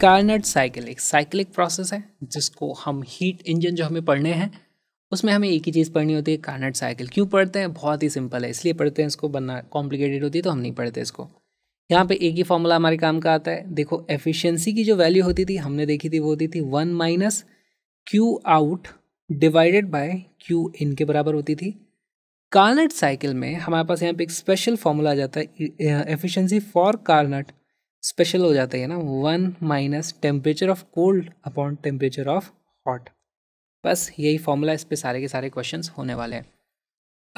Carnot cycle एक cyclic process है जिसको हम हीट इंजन जो हमें पढ़ने हैं उसमें हमें एक ही चीज़ पढ़नी होती है कार्नट साइकिल क्यों पढ़ते हैं बहुत ही सिंपल है इसलिए पढ़ते हैं इसको बनना कॉम्प्लिकेटेड होती है तो हम नहीं पढ़ते इसको यहाँ पे एक ही फॉर्मूला हमारे काम का आता है देखो एफिशिएंसी की जो वैल्यू होती थी हमने देखी थी वो होती थी one minus Q out divided by Q in के बराबर होती थी कार्नट साइकिल में हमारे पास यहाँ पे एक स्पेशल फॉर्मूला आ जाता है एफिशिएंसी फॉर कार्नट स्पेशल हो जाता है ना one minus temperature of cold upon temperature of hot बस यही फॉर्मूला इस पर सारे के सारे क्वेश्चन होने वाले हैं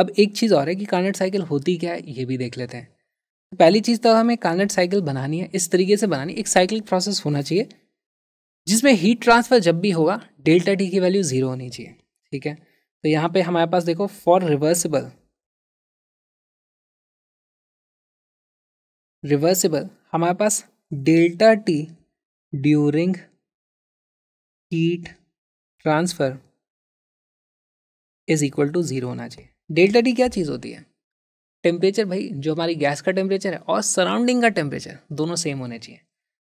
अब एक चीज़ और है कि कार्नेट साइकिल होती क्या है ये भी देख लेते हैं पहली चीज़ तो हमें कार्नेट साइकिल बनानी है इस तरीके से बनानी एक साइकिल प्रोसेस होना चाहिए जिसमें हीट ट्रांसफ़र जब भी होगा डेल्टा टी की वैल्यू ज़ीरो होनी चाहिए ठीक है तो यहाँ पे हमारे पास देखो फॉर रिवर्सिबल रिवर्सिबल हमारे पास delta T during heat transfer is equal to zero होना चाहिए डेल्टा टी क्या चीज़ होती है टेम्परेचर भाई जो हमारी गैस का टेम्परेचर है और सराउंडिंग का टेम्परेचर दोनों सेम होने चाहिए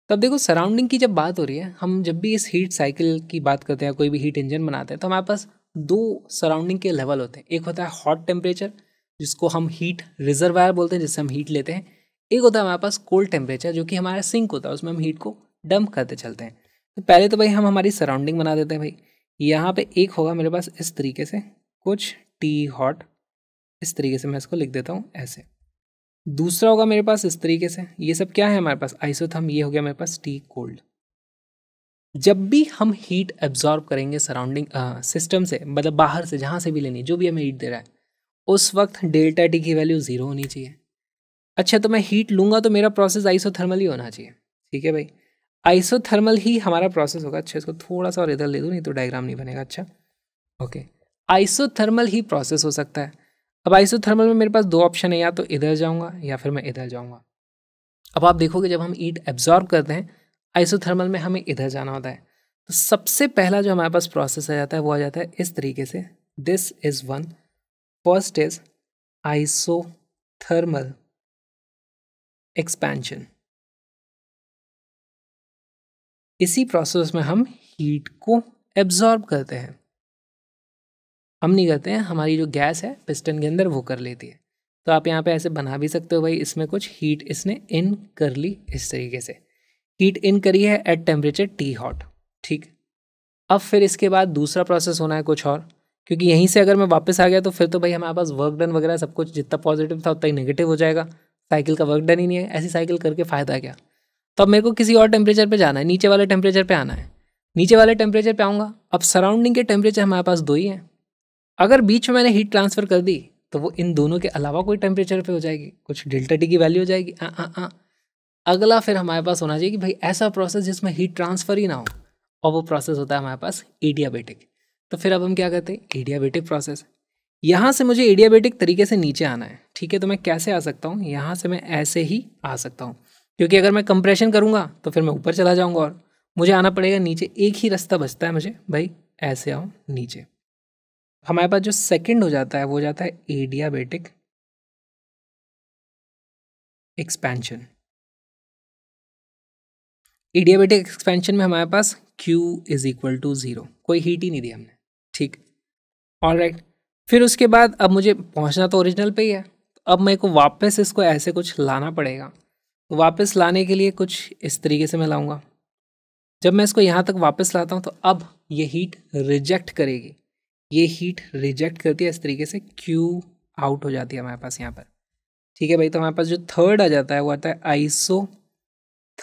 तब देखो सराउंडिंग की जब बात हो रही है हम जब भी इस हीट साइकिल की बात करते हैं कोई भी हीट इंजन बनाते हैं तो हमारे पास दो सराउंडिंग के लेवल होते हैं एक होता है हॉट टेम्परेचर जिसको हम हीट रिजर्वायर बोलते हैं जिससे हम हीट लेते हैं एक होता है हमारे पास कोल्ड टेम्परेचर जो कि हमारा सिंक होता है उसमें हम हीट को डंप करते चलते हैं तो पहले तो भाई हम हमारी सराउंडिंग बना देते हैं भाई यहाँ पे एक होगा मेरे पास इस तरीके से कुछ टी हॉट इस तरीके से मैं इसको लिख देता हूँ ऐसे दूसरा होगा मेरे पास इस तरीके से ये सब क्या है हमारे पास आइसोथम ये हो गया मेरे पास टी कोल्ड जब भी हम हीट एब्जॉर्ब करेंगे सराउंडिंग सिस्टम से मतलब बाहर से जहाँ से भी लेनी जो भी हमें हीट दे रहा है उस वक्त डेल्टा टी की वैल्यू ज़ीरो होनी चाहिए अच्छा तो मैं हीट लूँगा तो मेरा प्रोसेस आइसोथर्मल ही होना चाहिए ठीक है भाई आइसोथर्मल ही हमारा प्रोसेस होगा अच्छा इसको थोड़ा सा और इधर ले दूँ नहीं तो डायग्राम नहीं बनेगा अच्छा ओके आइसोथर्मल ही प्रोसेस हो सकता है अब आइसोथर्मल में मेरे पास दो ऑप्शन है या तो इधर जाऊँगा या फिर मैं इधर जाऊँगा अब आप देखोगे जब हम ईट एब्जॉर्ब करते हैं आइसोथर्मल में हमें इधर जाना होता है तो सबसे पहला जो हमारे पास प्रोसेस आ जाता है वो आ जाता है इस तरीके से this is one first is isothermal expansion इसी प्रोसेस में हम हीट को एब्जॉर्ब करते हैं हम नहीं करते हैं हमारी जो गैस है पिस्टन के अंदर वो कर लेती है तो आप यहाँ पे ऐसे बना भी सकते हो भाई इसमें कुछ हीट इसने इन कर ली इस तरीके से हीट इन करी है एट टेम्परेचर टी हॉट ठीक अब फिर इसके बाद दूसरा प्रोसेस होना है कुछ और क्योंकि यहीं से अगर मैं वापस आ गया तो फिर तो भाई हमारे पास वर्क डन वगैरह सब कुछ जितना पॉजिटिव था उतना ही नेगेटिव हो जाएगा साइकिल का वर्क डन ही नहीं है ऐसी साइकिल करके फ़ायदा क्या तो अब मेरे को किसी और टेम्परेचर पे जाना है नीचे वाले टेम्परेचर पे आना है नीचे वाले टेम्परेचर पे आऊँगा अब सराउंडिंग के टेम्परेचर हमारे पास दो ही हैं अगर बीच में मैंने हीट ट्रांसफ़र कर दी तो वो इन दोनों के अलावा कोई टेम्परेचर पे हो जाएगी कुछ डेल्टा टी की वैल्यू हो जाएगी आ आ आ अगला फिर हमारे पास होना चाहिए कि भाई ऐसा प्रोसेस जिसमें हीट ट्रांसफ़र ही ना हो और वो प्रोसेस होता है हमारे पास एडियाबेटिक तो फिर अब हम क्या कहते हैं एडियाबेटिक प्रोसेस यहाँ से मुझे एडियाबेटिक तरीके से नीचे आना है ठीक है तो मैं कैसे आ सकता हूँ यहाँ से मैं ऐसे ही आ सकता हूँ क्योंकि अगर मैं कंप्रेशन करूँगा तो फिर मैं ऊपर चला जाऊँगा और मुझे आना पड़ेगा नीचे एक ही रास्ता बचता है मुझे भाई ऐसे आओ नीचे हमारे पास जो सेकंड हो जाता है वो जाता है एडियाबेटिक एक्सपेंशन एडियाबेटिक एक्सपेंशन में हमारे पास Q is equal to zero कोई हीट ही नहीं दिया हमने ठीक ऑल राइट फिर उसके बाद अब मुझे पहुंचना तो ओरिजिनल पे ही है अब मेरे को वापस इसको ऐसे कुछ लाना पड़ेगा वापस लाने के लिए कुछ इस तरीके से मैं लाऊंगा जब मैं इसको यहाँ तक वापस लाता हूँ तो अब ये हीट रिजेक्ट करेगी ये हीट रिजेक्ट करती है इस तरीके से क्यू आउट हो जाती है हमारे पास यहाँ पर ठीक है भाई तो हमारे पास जो थर्ड आ जाता है वो आता है आइसो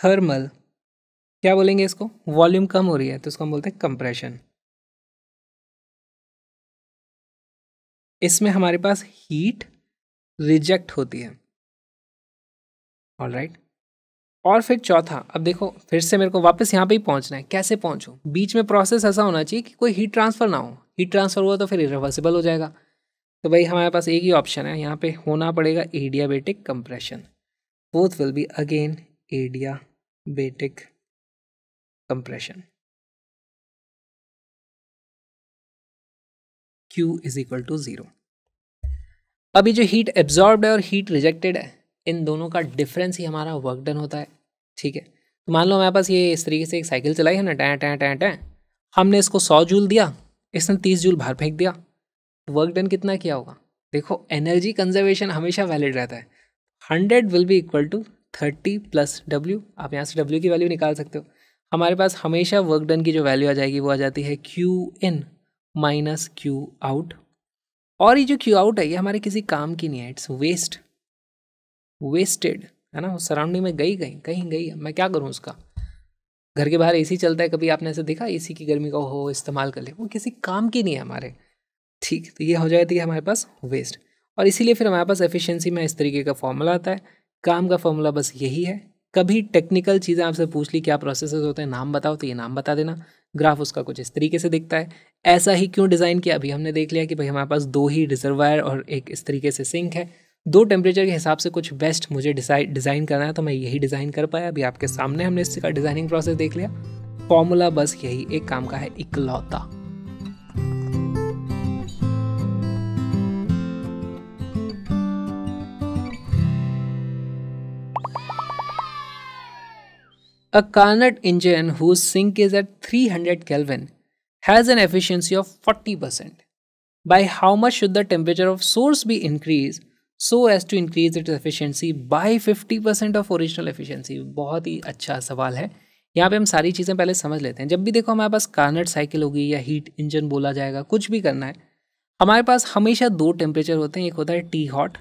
थर्मल क्या बोलेंगे इसको वॉल्यूम कम हो रही है तो इसको हम बोलते हैं कंप्रेशन इसमें हमारे पास हीट रिजेक्ट होती है ऑल राइट right. और फिर चौथा अब देखो फिर से मेरे को वापस यहाँ पे ही पहुँचना है कैसे पहुँचूँ बीच में प्रोसेस ऐसा होना चाहिए कि कोई हीट ट्रांसफ़र ना हो हीट ट्रांसफ़र हुआ तो फिर इरिवर्सिबल हो जाएगा तो भाई हमारे पास एक ही ऑप्शन है यहाँ पे होना पड़ेगा adiabatic compression both will be again adiabatic compression Q is equal to zero अभी जो हीट एब्जॉर्ब है और हीट रिजेक्टेड है इन दोनों का डिफरेंस ही हमारा वर्क डन होता है ठीक है तो मान लो हमारे पास ये इस तरीके से एक साइकिल चलाई है ना टैं टैं टैं टैं हमने इसको सौ जूल दिया इसने तीस जूल बाहर फेंक दिया तो वर्क डन कितना किया होगा देखो एनर्जी कंजर्वेशन हमेशा वैलिड रहता है hundred will be equal to thirty plus W आप यहाँ से डब्ल्यू की वैल्यू निकाल सकते हो हमारे पास हमेशा वर्क डन की जो वैल्यू आ जाएगी वो आ जाती है Q in minus Q out और ये जो क्यू आउट है ये हमारे किसी काम की नहीं है इट्स वेस्ट वेस्टेड है ना सराउंडिंग में गई कहीं कहीं गई मैं क्या करूँ उसका घर के बाहर एसी चलता है कभी आपने ऐसे देखा एसी की गर्मी का हो इस्तेमाल कर ले वो किसी काम की नहीं है हमारे ठीक तो ये हो जाती है हमारे पास वेस्ट और इसीलिए फिर हमारे पास एफिशिएंसी में इस तरीके का फॉर्मूला आता है काम का फॉर्मूला बस यही है कभी टेक्निकल चीज़ें आपसे पूछ ली क्या प्रोसेसेस होते हैं नाम बताओ तो ये नाम बता देना ग्राफ उसका कुछ इस तरीके से दिखता है ऐसा ही क्यों डिज़ाइन किया अभी हमने देख लिया कि भाई हमारे पास दो ही रिजर्वायर और एक इस तरीके से सिंक है दो टेम्परेचर के हिसाब से कुछ बेस्ट मुझे डिज़ाइन करना है तो मैं यही डिज़ाइन कर पाया अभी आपके सामने हमने इसका डिज़ाइनिंग प्रोसेस देख लिया फॉर्मूला बस यही एक काम का है इकलौता A Carnot engine whose sink is at 300 Kelvin has an efficiency of 40%. By how much should the temperature of source be increased so as to increase its efficiency by 50% of original efficiency? बहुत ही अच्छा सवाल है यहाँ पे हम सारी चीज़ें पहले समझ लेते हैं जब भी देखो हमारे पास कार्नट साइकिल होगी या हीट इंजन बोला जाएगा कुछ भी करना है हमारे पास हमेशा दो टेम्परेचर होते हैं एक होता है टी हॉट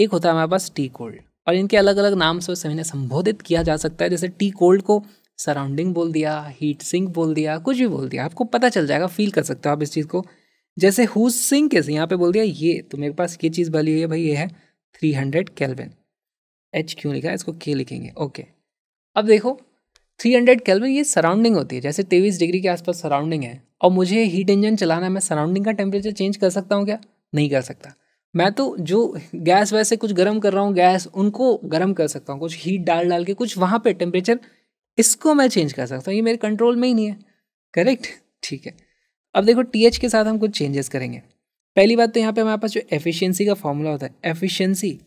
एक होता है हमारे पास टी कोल्ड और इनके अलग अलग नाम से इन्हें संबोधित किया जा सकता है जैसे टी कोल्ड को सराउंडिंग बोल दिया हीट सिंक बोल दिया कुछ भी बोल दिया आपको पता चल जाएगा फील कर सकते हो आप इस चीज़ को जैसे हु सिंक कैसे यहाँ पे बोल दिया ये तो मेरे पास ये चीज़ भली हुई है भाई ये है थ्री हंड्रेड कैलविन एच क्यों लिखा है इसको के लिखेंगे ओके अब देखो थ्री हंड्रेड कैलविन ये सराउंडिंग होती है जैसे तेईस डिग्री के आसपास सराउंडिंग है और मुझे हीट इंजन चलाना है मैं सराउंडिंग का टेम्परेचर चेंज कर सकता हूँ क्या नहीं कर सकता मैं तो जो गैस वैसे कुछ गर्म कर रहा हूँ गैस उनको गर्म कर सकता हूँ कुछ हीट डाल डाल के कुछ वहाँ पे टेम्परेचर इसको मैं चेंज कर सकता हूँ ये मेरे कंट्रोल में ही नहीं है करेक्ट ठीक है अब देखो टी के साथ हम कुछ चेंजेस करेंगे पहली बात तो यहाँ पे हमारे पास जो एफिशिएंसी का फॉर्मूला होता है efficiency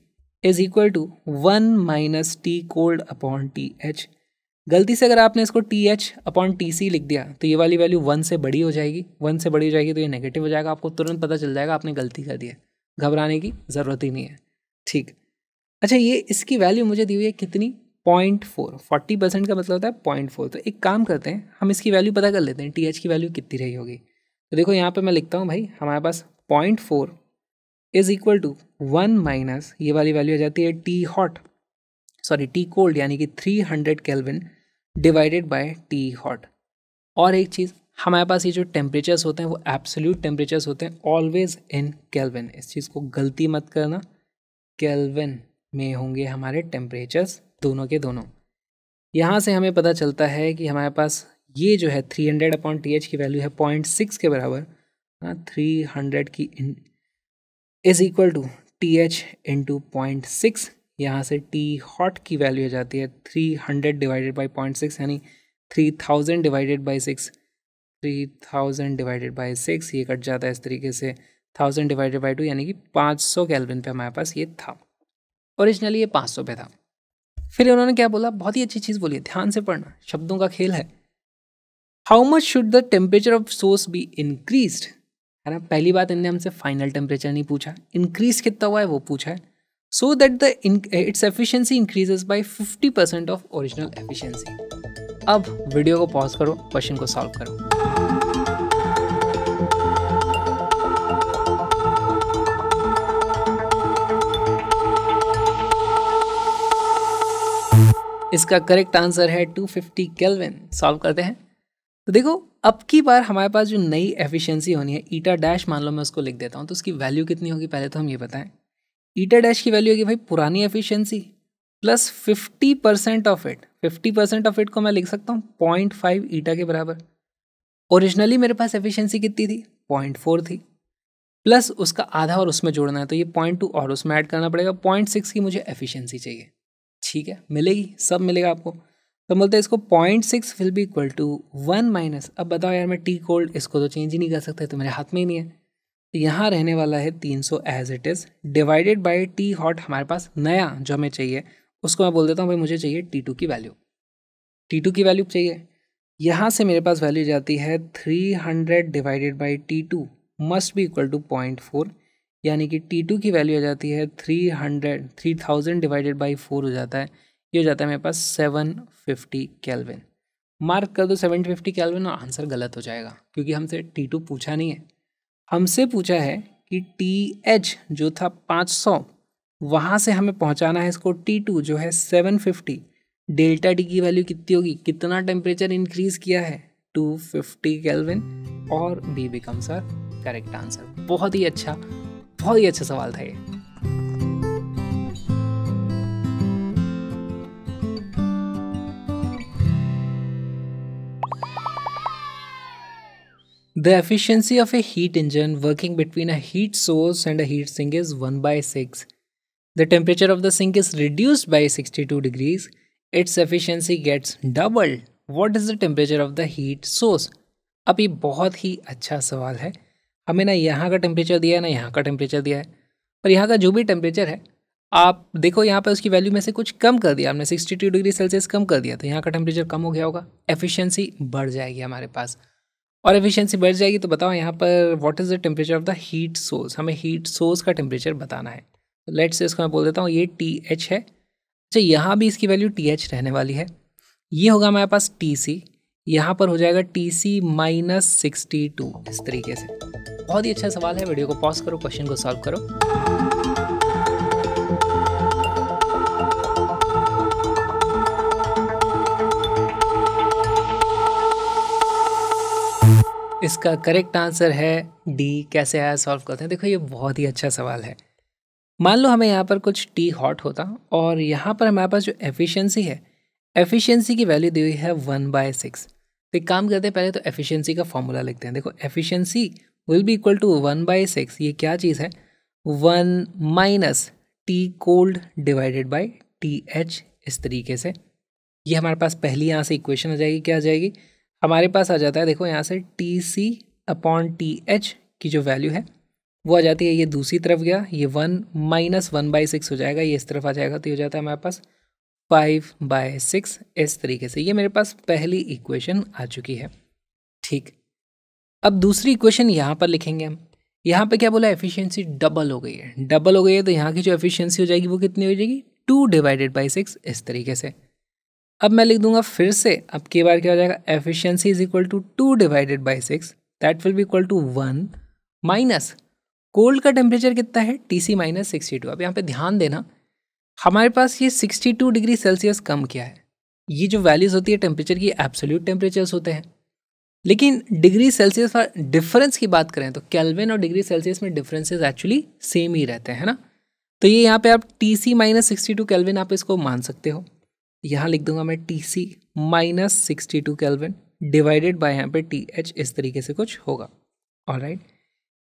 is equal to one minus T cold upon T H गलती से अगर आपने इसको T H upon T C लिख दिया तो ये वाली वैल्यू वन से बड़ी हो जाएगी वन से बड़ी हो जाएगी तो ये नेगेटिव हो जाएगा आपको तुरंत पता चल जाएगा आपने गलती कर दी है घबराने की ज़रूरत ही नहीं है ठीक अच्छा ये इसकी वैल्यू मुझे दी हुई है कितनी पॉइंट फोर फोर्टी परसेंट का मतलब होता है पॉइंट फोर तो एक काम करते हैं हम इसकी वैल्यू पता कर लेते हैं टी एच की वैल्यू कितनी रही होगी तो देखो यहाँ पर मैं लिखता हूँ भाई हमारे पास point four is equal to one minus ये वाली वैल्यू आ जाती है T hot sorry T cold यानी कि three hundred kelvin divided by T hot और एक चीज़ हमारे पास ये जो टेम्परेचर्स होते हैं वो एब्सोल्यूट टेम्परेचर्स होते हैं ऑलवेज इन केल्विन इस चीज़ को गलती मत करना केल्विन में होंगे हमारे टेम्परेचर्स दोनों के दोनों यहाँ से हमें पता चलता है कि हमारे पास ये जो है three hundred upon T H की वैल्यू है पॉइंट सिक्स के बराबर ना थ्री हंड्रेड की is equal to T H into point six यहाँ से टी हॉट की वैल्यू आ जाती है three hundred divided by point six यानी three thousand divided by six three thousand divided by six ये कट जाता है इस तरीके से थाउजेंड डिवाइडेड बाई टू यानी कि पाँच सौ कैलविन पर हमारे पास ये था ओरिजिनली ये पाँच सौ पे था फिर उन्होंने क्या बोला बहुत ही अच्छी चीज़ बोली ध्यान से पढ़ना शब्दों का खेल है how much should the temperature of source be increase है ना पहली बात इनने हमसे फाइनल टेम्परेचर नहीं पूछा इंक्रीज कितना हुआ है वो पूछा है so that the its efficiency increases by 50 percent of original efficiency अब वीडियो को पॉज करो क्वेश्चन को सॉल्व करो इसका करेक्ट आंसर है 250 फिफ्टी केल्विन सॉल्व करते हैं तो देखो अब की बार हमारे पास जो नई एफिशिएंसी होनी है ईटा डैश मान लो मैं उसको लिख देता हूँ तो उसकी वैल्यू कितनी होगी पहले तो हम ये बताएं ईटा डैश की वैल्यू होगी भाई पुरानी efficiency plus fifty percent of it fifty percent of it को मैं लिख सकता हूँ पॉइंट फाइव ईटा के बराबर ओरिजिनली मेरे पास एफिशियंसी कितनी थी पॉइंट फोर थी प्लस उसका आधा और उसमें जोड़ना है तो ये पॉइंट टू और उसमें ऐड करना पड़ेगा पॉइंट सिक्स की मुझे एफिशियंसी चाहिए ठीक है मिलेगी सब मिलेगा आपको तो बोलते हैं इसको point six will be equal to one minus अब बताओ यार मैं टी कोल्ड इसको तो चेंज ही नहीं कर सकता तो मेरे हाथ में ही नहीं है तो यहाँ रहने वाला है तीन सौ as it is divided by T hot हमारे पास नया जो हमें चाहिए उसको मैं बोल देता हूँ भाई मुझे चाहिए टी टू की वैल्यू टी टू की वैल्यू चाहिए यहाँ से मेरे पास वैल्यू जाती है three hundred divided by T two must be equal to point four यानी कि टी टू की वैल्यू आ जाती है three hundred three thousand divided by four हो जाता है ये हो जाता है मेरे पास सेवन फिफ्टी कैलविन मार्क कर दो सेवन फिफ्टी कैलविन और आंसर गलत हो जाएगा क्योंकि हमसे टी टू पूछा नहीं है हमसे पूछा है कि टी एच जो था पाँच सौ वहाँ से हमें पहुँचाना है इसको टी टू जो है सेवन फिफ्टी डेल्टा टी की वैल्यू कितनी होगी कितना टेम्परेचर इंक्रीज किया है टू फिफ्टी कैलविन और B become sir correct answer बहुत ही अच्छा बहुत ही अच्छा सवाल था ये the efficiency of a heat engine working between a heat source and a heat sink is one by six the temperature of the sink is reduced by sixty two degrees its efficiency gets doubled what is the temperature of the heat source अब ये बहुत ही अच्छा सवाल है हमें ना यहाँ का टेम्परेचर दिया है ना यहाँ का टेम्परेचर दिया है पर यहाँ का जो भी टेम्परेचर है आप देखो यहाँ पर उसकी वैल्यू में से कुछ कम कर दिया हमने सिक्सटी टू डिग्री सेल्सियस कम कर दिया तो यहाँ का टेम्परेचर कम हो गया होगा एफिशिएंसी बढ़ जाएगी हमारे पास और एफिशिएंसी बढ़ जाएगी तो बताओ यहाँ पर what is the temperature of the heat source हमें हीट सोर्स का टेम्परेचर बताना है तो लेट से इसको मैं बोल देता हूँ ये टी एच है अच्छा यहाँ भी इसकी वैल्यू टी एच रहने वाली है ये होगा हमारे पास टी सी यहाँ पर हो जाएगा T C minus sixty two इस तरीके से बहुत ही अच्छा सवाल है वीडियो को पॉज करो क्वेश्चन को सॉल्व करो इसका करेक्ट आंसर है डी कैसे आया सॉल्व करते हैं देखो ये बहुत ही अच्छा सवाल है मान लो हमें यहाँ पर कुछ टी हॉट होता और यहाँ पर हमारे पास जो एफिशिएंसी है एफिशिएंसी की वैल्यू दी हुई है वन बाय सिक्स तो एक काम करते हैं पहले तो एफिशिएंसी का फॉर्मूला लिखते हैं देखो efficiency will be equal to one by six ये क्या चीज़ है one minus T cold divided by T H इस तरीके से ये हमारे पास पहली यहाँ से इक्वेशन आ जाएगी क्या आ जाएगी हमारे पास आ जाता है देखो यहाँ से T C upon T H की जो वैल्यू है वो आ जाती है ये दूसरी तरफ गया ये one minus one by six हो जाएगा ये इस तरफ आ जाएगा तो ये हो जाता है हमारे पास फाइव बाय सिक्स इस तरीके से ये मेरे पास पहली इक्वेशन आ चुकी है ठीक अब दूसरी इक्वेशन यहाँ पर लिखेंगे हम यहाँ पे क्या बोला एफिशिएंसी डबल हो गई है डबल हो गई है तो यहाँ की जो एफिशिएंसी हो जाएगी वो कितनी हो जाएगी टू डिवाइडेड बाई सिक्स इस तरीके से अब मैं लिख दूंगा फिर से अब के बार क्या हो जाएगा efficiency is equal to two divided by six that will be equal to one minus cold का टेम्परेचर कितना है T C minus sixty two अब यहाँ पे ध्यान देना हमारे पास ये 62 डिग्री सेल्सियस कम किया है ये जो वैल्यूज़ होती है टेम्परेचर की एब्सोल्यूट टेम्परेचर्स होते हैं लेकिन डिग्री सेल्सियस पर डिफरेंस की बात करें तो कैलविन और डिग्री सेल्सियस में डिफरेंसेस एक्चुअली सेम ही रहते हैं ना तो ये यहाँ पे आप T C minus sixty two kelvin आप इसको मान सकते हो यहाँ लिख दूंगा मैं T C minus sixty two kelvin divided by यहाँ पे टी एच इस तरीके से कुछ होगा और राइट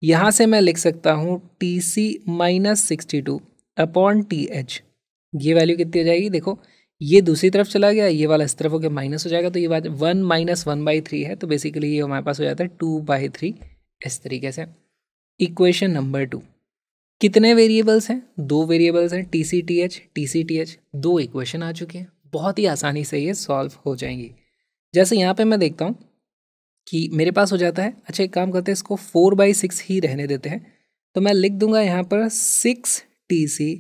यहाँ से मैं लिख सकता हूँ T C minus sixty two upon T H ये वैल्यू कितनी हो जाएगी देखो ये दूसरी तरफ चला गया ये वाला इस तरफ हो गया माइनस हो जाएगा तो ये बात one minus one by three है तो बेसिकली ये हमारे पास हो जाता है टू बाई थ्री इस तरीके से इक्वेशन नंबर टू कितने वेरिएबल्स हैं दो वेरिएबल्स हैं T C T H T C T H दो इक्वेशन आ चुके हैं बहुत ही आसानी से ये सॉल्व हो जाएंगी जैसे यहाँ पे मैं देखता हूँ कि मेरे पास हो जाता है अच्छा एक काम करते हैं इसको फोर बाई सिक्स ही रहने देते हैं तो मैं लिख दूंगा यहाँ पर six T C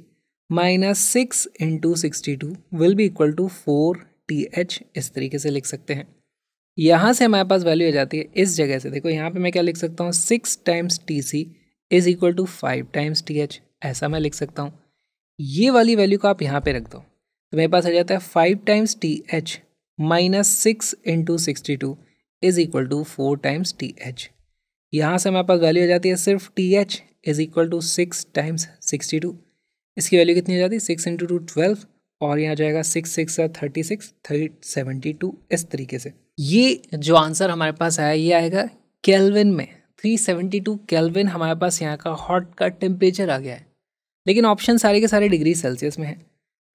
minus six into sixty two will be equal to four T H इस तरीके से लिख सकते हैं यहाँ से हमारे पास वैल्यू आ जाती है इस जगह से देखो यहाँ पे मैं क्या लिख सकता हूँ six times T C is equal to five times T H ऐसा मैं लिख सकता हूँ ये वाली वैल्यू को आप यहाँ पे रख दो तो मेरे पास आ जाता है five times T H minus six into sixty two is equal to four times T H यहाँ से हमारे पास वैल्यू आ जाती है सिर्फ T H is equal to six times sixty two इसकी वैल्यू कितनी जाती है सिक्स इंटू टू ट्वेल्व और यहाँ जाएगा six six thirty six thirty seventy two इस तरीके से ये जो आंसर हमारे पास आया ये आएगा केल्विन में थ्री सेवेंटी टू केल्विन हमारे पास यहाँ का हॉट का टेम्परेचर आ गया है लेकिन ऑप्शन सारे के सारे डिग्री सेल्सियस में है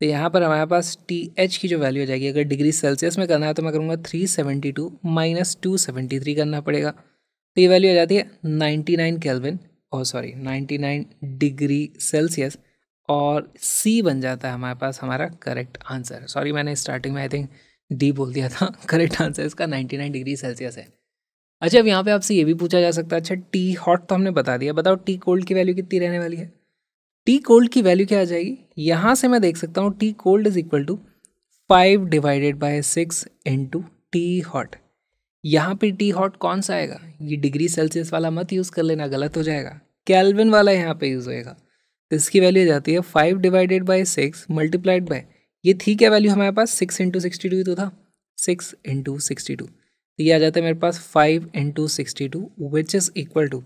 तो यहाँ पर हमारे पास टी एच की जो वैल्यू हो जाएगी अगर डिग्री सेल्सियस में करना है तो मैं करूँगा three seventy two minus two seventy three करना पड़ेगा तो ये वैल्यू आ जाती है नाइन्टी नाइन केल्विन और sorry ninety nine degree celsius और सी बन जाता है हमारे पास हमारा करेक्ट आंसर सॉरी मैंने स्टार्टिंग में आई थिंक डी बोल दिया था करेक्ट आंसर इसका 99 डिग्री सेल्सियस है अच्छा अब यहाँ पे आपसे ये भी पूछा जा सकता है अच्छा टी हॉट तो हमने बता दिया बताओ टी कोल्ड की वैल्यू कितनी रहने वाली है टी कोल्ड की वैल्यू क्या आ जाएगी यहाँ से मैं देख सकता हूँ T cold is equal to five divided by six into T hot यहाँ पे टी हॉट कौन सा आएगा ये डिग्री सेल्सियस वाला मत यूज़ कर लेना गलत हो जाएगा कैलविन वाला यहाँ पे यूज़ होएगा तो इसकी वैल्यू जाती है five divided by six multiplied by ये थी क्या वैल्यू हमारे पास सिक्स इंटू सिक्सटी टू तो था सिक्स इंटू सिक्सटी टू तो ये आ जाता है मेरे पास five into sixty two which is equal to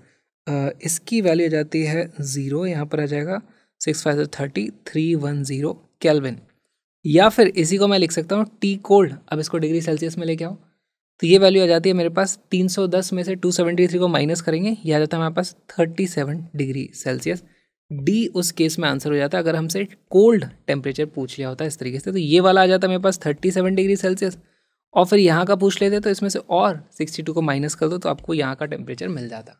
इसकी वैल्यू जाती है ज़ीरो यहाँ पर आ जाएगा six five thirty three one zero kelvin या फिर इसी को मैं लिख सकता हूँ टी कोल्ड अब इसको डिग्री सेल्सियस में लेके आओ तो ये वैल्यू आ जाती है मेरे पास 310 में से 273 को माइनस करेंगे ये आ जाता है हमारे पास 37 डिग्री सेल्सियस डी उस केस में आंसर हो जाता अगर हमसे कोल्ड टेम्परेचर पूछ लिया होता इस तरीके से तो ये वाला आ जाता मेरे पास थर्टी सेवन डिग्री सेल्सियस और फिर यहाँ का पूछ लेते तो इसमें से और सिक्सटी टू को माइनस कर दो तो आपको यहाँ का टेम्परेचर मिल जाता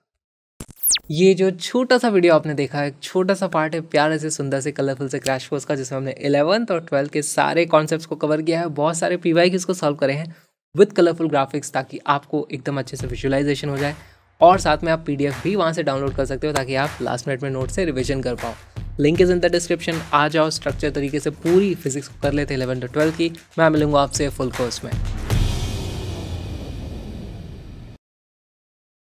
ये जो छोटा सा वीडियो आपने देखा है छोटा सा पार्ट है प्यारे से सुंदर से कलरफुल से क्रैश कोर्स का जिसमें हमने इलेवंथ और ट्वेल्थ के सारे कॉन्सेप्ट्स को कवर किया है बहुत सारे पी वाई को सॉल्व करे हैं विद कलरफुल ग्राफिक्स ताकि आपको एकदम अच्छे से विजुअलाइजेशन हो जाए और साथ में आप पी भी वहाँ से डाउनलोड कर सकते हो ताकि आप लास्ट मिनट में नोट से रिविजन कर पाओ link is in the description आ जाओ स्ट्रक्चर तरीके से पूरी फिजिक्स कर लेते हैं इलेवन टू ट्वेल्थ की मैं मिलूंगा आपसे फुल कोर्स में